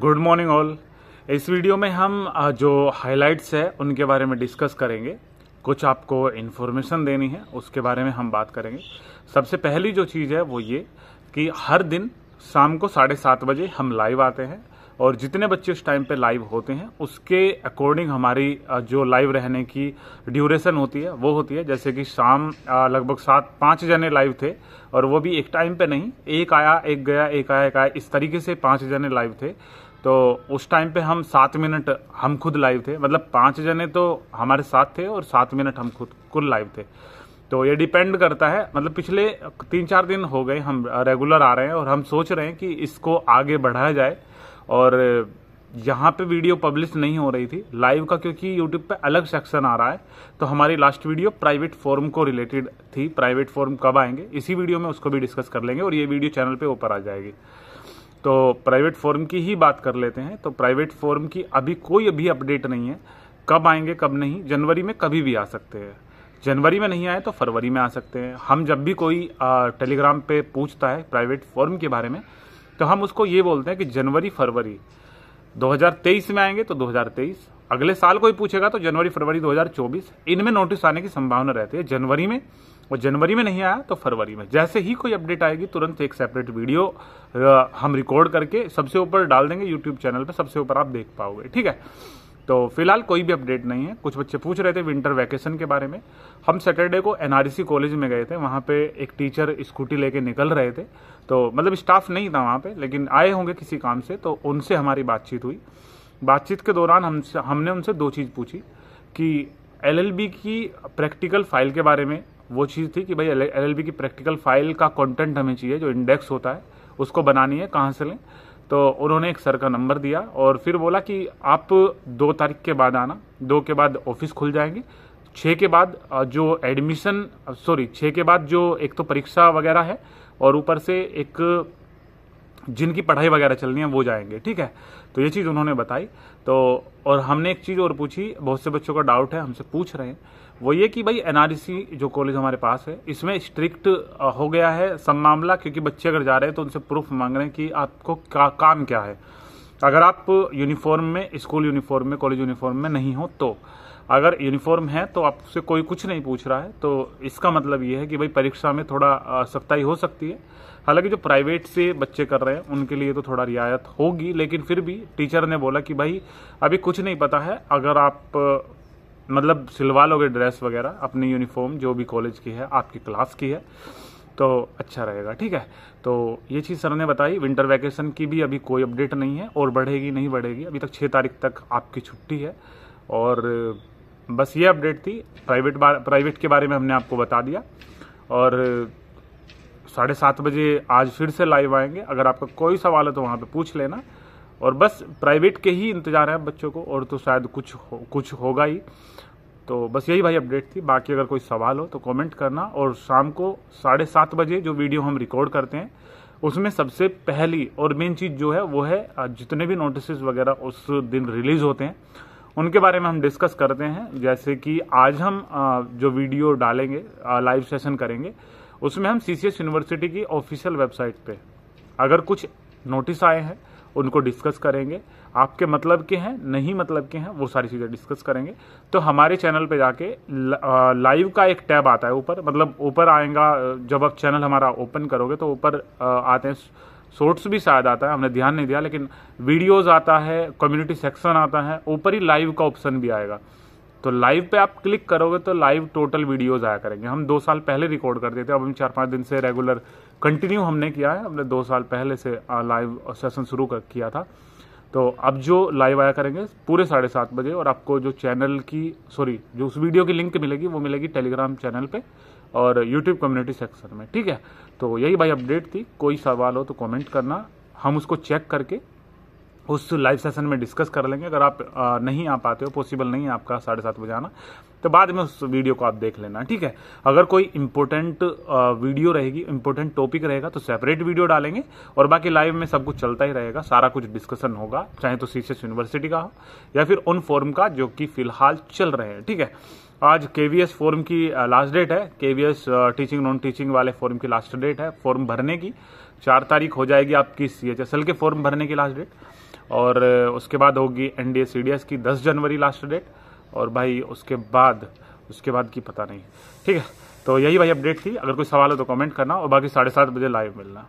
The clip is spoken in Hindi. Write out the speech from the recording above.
गुड मॉर्निंग ऑल इस वीडियो में हम जो हाइलाइट्स है उनके बारे में डिस्कस करेंगे कुछ आपको इन्फॉर्मेशन देनी है उसके बारे में हम बात करेंगे सबसे पहली जो चीज़ है वो ये कि हर दिन शाम को साढ़े सात बजे हम लाइव आते हैं और जितने बच्चे उस टाइम पे लाइव होते हैं उसके अकॉर्डिंग हमारी जो लाइव रहने की ड्यूरेशन होती है वो होती है जैसे कि शाम लगभग सात पाँच जने लाइव थे और वो भी एक टाइम पे नहीं एक आया एक गया एक आया एक आया इस तरीके से पाँच जने लाइव थे तो उस टाइम पे हम सात मिनट हम खुद लाइव थे मतलब पाँच जने तो हमारे साथ थे और सात मिनट हम खुद खुद लाइव थे तो ये डिपेंड करता है मतलब पिछले तीन चार दिन हो गए हम रेगुलर आ रहे हैं और हम सोच रहे हैं कि इसको आगे बढ़ाया जाए और यहाँ पे वीडियो पब्लिश नहीं हो रही थी लाइव का क्योंकि यूट्यूब पे अलग सेक्शन आ रहा है तो हमारी लास्ट वीडियो प्राइवेट फॉर्म को रिलेटेड थी प्राइवेट फॉर्म कब आएंगे इसी वीडियो में उसको भी डिस्कस कर लेंगे और ये वीडियो चैनल पे ऊपर आ जाएगी तो प्राइवेट फॉर्म की ही बात कर लेते हैं तो प्राइवेट फॉर्म की अभी कोई अभी अपडेट नहीं है कब आएंगे कब नहीं जनवरी में कभी भी आ सकते हैं जनवरी में नहीं आए तो फरवरी में आ सकते हैं हम जब भी कोई टेलीग्राम पे पूछता है प्राइवेट फॉर्म के बारे में तो हम उसको ये बोलते हैं कि जनवरी फरवरी 2023 में आएंगे तो 2023 अगले साल कोई पूछेगा तो जनवरी फरवरी 2024 इनमें नोटिस आने की संभावना रहती है जनवरी में और जनवरी में नहीं आया तो फरवरी में जैसे ही कोई अपडेट आएगी तुरंत एक सेपरेट वीडियो हम रिकॉर्ड करके सबसे ऊपर डाल देंगे यूट्यूब चैनल पर सबसे ऊपर आप देख पाओगे ठीक है तो फिलहाल कोई भी अपडेट नहीं है कुछ बच्चे पूछ रहे थे विंटर वैकेशन के बारे में हम सैटरडे को एनआरसी कॉलेज में गए थे वहाँ पे एक टीचर स्कूटी लेके निकल रहे थे तो मतलब स्टाफ नहीं था वहाँ पे लेकिन आए होंगे किसी काम से तो उनसे हमारी बातचीत हुई बातचीत के दौरान हम हमने उनसे दो चीज़ पूछी कि एल की प्रैक्टिकल फाइल के बारे में वो चीज़ थी कि भाई एल की प्रैक्टिकल फाइल का कॉन्टेंट हमें चाहिए जो इंडेक्स होता है उसको बनानी है कहाँ से लें तो उन्होंने एक सर का नंबर दिया और फिर बोला कि आप दो तारीख के बाद आना दो के बाद ऑफिस खुल जाएंगे छः के बाद जो एडमिशन सॉरी छः के बाद जो एक तो परीक्षा वगैरह है और ऊपर से एक जिनकी पढ़ाई वगैरह चलनी है वो जाएंगे ठीक है तो ये चीज़ उन्होंने बताई तो और हमने एक चीज़ और पूछी बहुत से बच्चों का डाउट है हमसे पूछ रहे हैं वो ये कि भाई एनआरसी जो कॉलेज हमारे पास है इसमें स्ट्रिक्ट हो गया है सब मामला क्योंकि बच्चे अगर जा रहे हैं तो उनसे प्रूफ मांग रहे हैं कि आपको का, काम क्या है अगर आप यूनिफॉर्म में स्कूल यूनिफॉर्म में कॉलेज यूनिफॉर्म में नहीं हो तो अगर यूनिफॉर्म है तो आपसे कोई कुछ नहीं पूछ रहा है तो इसका मतलब ये है कि भाई परीक्षा में थोड़ा सख्ताई हो सकती है हालांकि जो प्राइवेट से बच्चे कर रहे हैं उनके लिए तो थोड़ा रियायत होगी लेकिन फिर भी टीचर ने बोला कि भाई अभी कुछ नहीं पता है अगर आप मतलब सिलवा लोगे ड्रेस वगैरह अपनी यूनिफॉर्म जो भी कॉलेज की है आपकी क्लास की है तो अच्छा रहेगा ठीक है तो ये चीज़ सर ने बताई विंटर वैकेशन की भी अभी कोई अपडेट नहीं है और बढ़ेगी नहीं बढ़ेगी अभी तक छः तारीख तक आपकी छुट्टी है और बस ये अपडेट थी प्राइवेट प्राइवेट के बारे में हमने आपको बता दिया और साढ़े सात बजे आज फिर से लाइव आएंगे अगर आपका कोई सवाल है तो वहाँ पे पूछ लेना और बस प्राइवेट के ही इंतज़ार है बच्चों को और तो शायद कुछ हो, कुछ होगा ही तो बस यही भाई अपडेट थी बाकी अगर कोई सवाल हो तो कमेंट करना और शाम को साढ़े सात बजे जो वीडियो हम रिकॉर्ड करते हैं उसमें सबसे पहली और मेन चीज़ जो है वो है जितने भी नोटिस वगैरह उस दिन रिलीज होते हैं उनके बारे में हम डिस्कस करते हैं जैसे कि आज हम जो वीडियो डालेंगे लाइव सेशन करेंगे उसमें हम सी यूनिवर्सिटी की ऑफिशियल वेबसाइट पे अगर कुछ नोटिस आए हैं उनको डिस्कस करेंगे आपके मतलब के हैं नहीं मतलब के हैं वो सारी चीज़ें डिस्कस करेंगे तो हमारे चैनल पे जाके लाइव का एक टैब आता है ऊपर मतलब ऊपर आएगा जब आप चैनल हमारा ओपन करोगे तो ऊपर आते हैं शॉर्ट्स भी शायद आता है हमने ध्यान नहीं दिया लेकिन वीडियोज़ आता है कम्युनिटी सेक्शन आता है ऊपर ही लाइव का ऑप्शन भी आएगा तो लाइव पे आप क्लिक करोगे तो लाइव टोटल वीडियोज आया करेंगे हम दो साल पहले रिकॉर्ड करते थे अब हम चार पांच दिन से रेगुलर कंटिन्यू हमने किया है हमने दो साल पहले से लाइव सेशन शुरू कर किया था तो अब जो लाइव आया करेंगे पूरे साढ़े सात बजे और आपको जो चैनल की सॉरी जो उस वीडियो की लिंक मिलेगी वो मिलेगी टेलीग्राम चैनल पे और यूट्यूब कम्युनिटी सेक्शन में ठीक है तो यही भाई अपडेट थी कोई सवाल हो तो कमेंट करना हम उसको चेक करके उस लाइव सेशन में डिस्कस कर लेंगे अगर आप आ, नहीं आ पाते हो पॉसिबल नहीं है आपका साढ़े सात बजे आना तो बाद में उस वीडियो को आप देख लेना ठीक है अगर कोई इंपॉर्टेंट वीडियो रहेगी इंपॉर्टेंट टॉपिक रहेगा तो सेपरेट वीडियो डालेंगे और बाकी लाइव में सब कुछ चलता ही रहेगा सारा कुछ डिस्कशन होगा चाहे तो सीसीएस यूनिवर्सिटी का हो या फिर उन फॉर्म का जो कि फिलहाल चल रहे हैं ठीक है आज के वी एस फॉर्म की लास्ट डेट है K V S teaching non teaching वाले फॉर्म की लास्ट डेट है फॉर्म भरने की चार तारीख हो जाएगी आपकी सी एच एस एल के फॉर्म भरने की लास्ट डेट और उसके बाद होगी एन डी की दस जनवरी लास्ट डेट और भाई उसके बाद उसके बाद की पता नहीं ठीक है तो यही भाई अपडेट थी अगर कोई सवाल हो तो कमेंट करना और बाकी साढ़े सात बजे लाइव मिलना